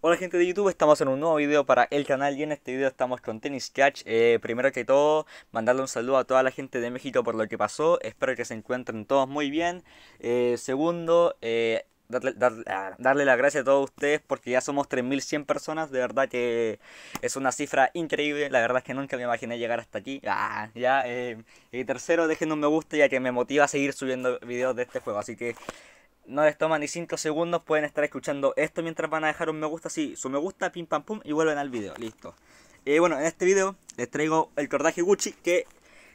Hola gente de YouTube, estamos en un nuevo video para el canal y en este video estamos con Tennis Catch. Eh, primero que todo, mandarle un saludo a toda la gente de México por lo que pasó. Espero que se encuentren todos muy bien. Eh, segundo, eh, ah, darle, las gracias a todos ustedes porque ya somos 3.100 personas. De verdad que es una cifra increíble. La verdad es que nunca me imaginé llegar hasta aquí. Ah, ya, y tercero, dejen un me gusta ya que me motiva a seguir subiendo videos de este juego. Así que no les toma ni 5 segundos, pueden estar escuchando esto mientras van a dejar un me gusta, así, su me gusta, pim pam pum, y vuelven al video, listo. Y eh, bueno, en este video les traigo el cordaje Gucci, que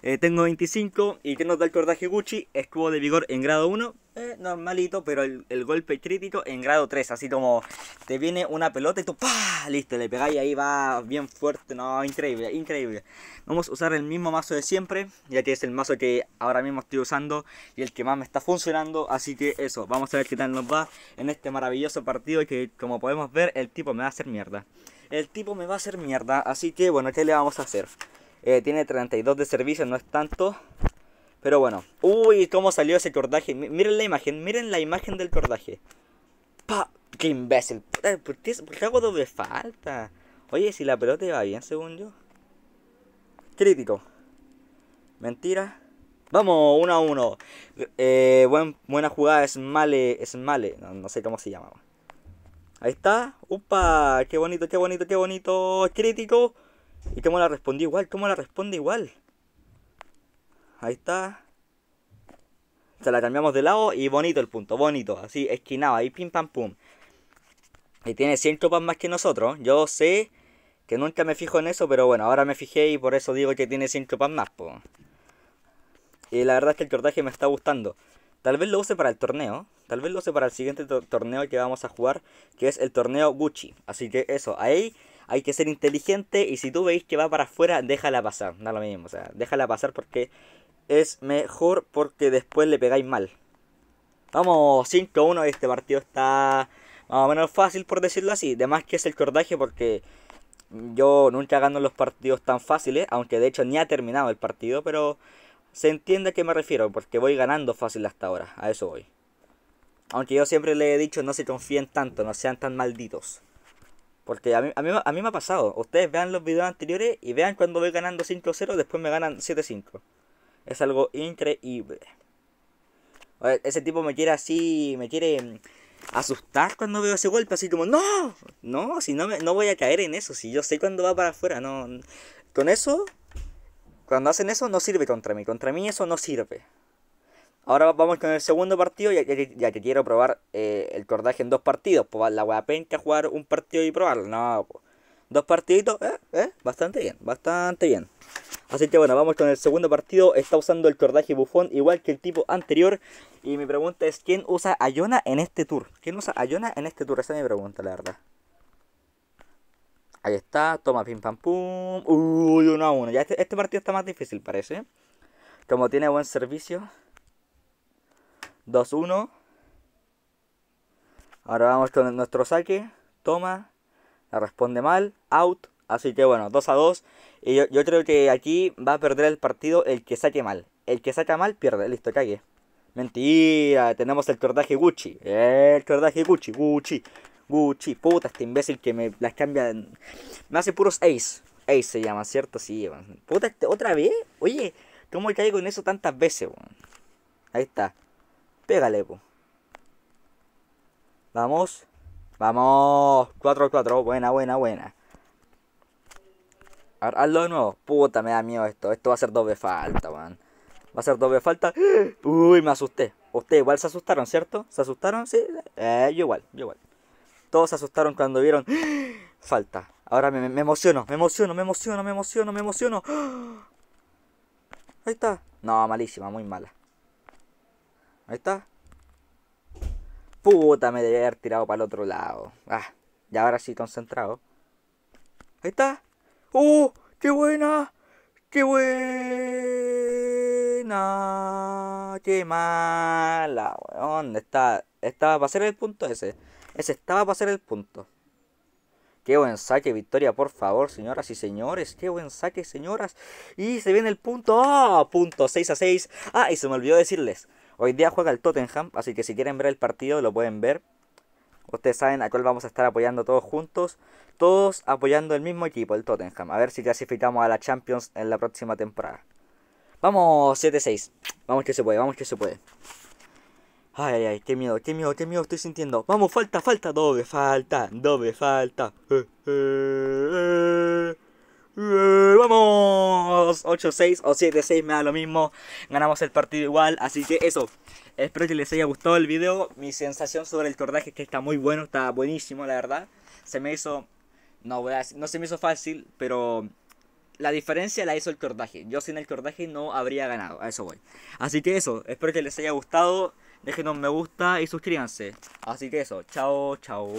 eh, tengo 25 y que nos da el cordaje Gucci, escudo de vigor en grado 1, eh, normalito, pero el, golpe crítico en grado 3, así como te viene una pelota y tú Listo, le pegáis ahí va bien fuerte, no, increíble, increíble. Vamos a usar el mismo mazo de siempre, ya que es el mazo que ahora mismo estoy usando y el que más me está funcionando, así que eso, vamos a ver qué tal nos va en este maravilloso partido que como podemos ver el tipo me va a hacer mierda. El tipo me va a hacer mierda, así que bueno, ¿qué le vamos a hacer? Eh, tiene 32 de servicio, no es tanto, pero bueno. Uy, cómo salió ese cordaje. Miren la imagen, miren la imagen del cordaje. ¡Pa! ¡Qué imbécil! ¿Por qué, ¿Por hago falta? Oye, si la pelota iba bien, según yo. Crítico. Mentira. Vamos, uno a uno Eh, buena jugada, es male. Es male. No, sé cómo se llama. Ahí está. ¡Upa! ¡Qué bonito, qué bonito, qué bonito! Crítico. ¿Y cómo la respondió igual? ¿Cómo la responde igual? Ahí está. Se la cambiamos de lado y bonito el punto, bonito. Así, esquinado, ahí pim pam pum. Y tiene 100 copas más que nosotros. Yo sé que nunca me fijo en eso, pero bueno, ahora me fijé y por eso digo que tiene 100 copas más. Y la verdad es que el cortaje me está gustando. Tal vez lo use para el torneo. Tal vez lo use para el siguiente torneo que vamos a jugar, que es el torneo Gucci. Así que eso, ahí hay que ser inteligente y si tú veis que va para afuera, déjala pasar. Da lo mismo, o sea, déjala pasar porque es mejor porque después le pegáis mal. Vamos, 5-1 este partido está más o menos fácil por decirlo así. Además que es el cordaje porque yo nunca gano los partidos tan fáciles, aunque de hecho ni ha terminado el partido, pero se entiende a qué me refiero, porque voy ganando fácil hasta ahora, a eso voy. Aunque yo siempre le he dicho no se confíen tanto, no sean tan malditos. Porque a mí, a mí, a mí me ha pasado, ustedes vean los videos anteriores y vean cuando voy ganando 5-0, después me ganan 7-5. Es algo increíble. Ese tipo me quiere así, me quiere mm, asustar cuando veo ese golpe, así como, no, no, si no, me, no voy a caer en eso, si yo sé cuándo va para afuera, no. Con eso, cuando hacen eso, no sirve contra mí, contra mí eso no sirve. Ahora vamos con el segundo partido, ya, que, ya quiero probar eh, el cordaje en dos partidos. Pues la wea penca jugar un partido y probarlo. No, dos partiditos, eh, eh, bastante bien, bastante bien. Así que bueno, vamos con el segundo partido. Está usando el cordaje bufón, igual que el tipo anterior. Y mi pregunta es: ¿quién usa a en este tour? ¿Quién usa a en este tour? Esa es mi pregunta, la verdad. Ahí está, toma pim pam pum. Uy, uno a uno. Ya este, este, partido está más difícil, parece. Como tiene buen servicio. 2-1. Ahora vamos con nuestro saque. Toma. La responde mal. Out. Así que bueno, 2 a 2. Y yo, creo que aquí va a perder el partido el que saque mal. El que saca mal pierde. Listo, cague. Mentira, tenemos el cordaje Gucci. El cordaje Gucci, Gucci, Gucci. Puta, este imbécil que me las cambia. Me hace puros Ace. Ace se llama, ¿cierto? Sí, Puta, este, otra vez. Oye, ¿cómo caigo en eso tantas veces, man? Ahí está. Pégale, Vamos. Vamos. 4-4. Buena, buena, buena. A ver, hazlo de nuevo. Puta, me da miedo esto. Esto va a ser doble falta, man Va a ser doble falta. Uy, me asusté. Ustedes igual se asustaron, ¿cierto? ¿Se asustaron? Sí. Eh, yo igual, yo igual. Todos se asustaron cuando vieron. Falta. Ahora me, emociono, me emociono, me emociono, me emociono, me emociono. Ahí está. No, malísima, muy mala. Ahí está. Puta, me debe haber tirado para el otro lado. Ah, ya ahora sí, concentrado. Ahí está. ¡Oh! ¡Qué buena! ¡Qué buena! ¡Qué mala, Estaba, estaba para hacer el punto ese. Ese estaba para hacer el punto. Qué buen saque, victoria, por favor, señoras y señores. Qué buen saque, señoras. Y se viene el punto. Ah, Punto 6 a 6. Ah, y se me olvidó decirles. Hoy día juega el Tottenham, así que si quieren ver el partido lo pueden ver. Ustedes saben a cuál vamos a estar apoyando todos juntos. Todos apoyando el mismo equipo, el Tottenham. A ver si clasificamos a la Champions en la próxima temporada. Vamos, 7-6. Vamos que se puede, vamos que se puede. Ay, ay, ay, qué miedo, qué miedo, qué miedo estoy sintiendo. Vamos, falta, falta, doble falta, doble falta. Eh, eh, eh. Eh, ¡Vamos! 8-6 o 7-6 me da lo mismo. Ganamos el partido igual. Así que eso. Espero que les haya gustado el video. Mi sensación sobre el cordaje es que está muy bueno. Está buenísimo, la verdad. Se me hizo... No, voy a no se me hizo fácil, pero la diferencia la hizo el cordaje. Yo sin el cordaje no habría ganado. A eso voy. Así que eso. Espero que les haya gustado. un me gusta y suscríbanse. Así que eso. Chao, chao.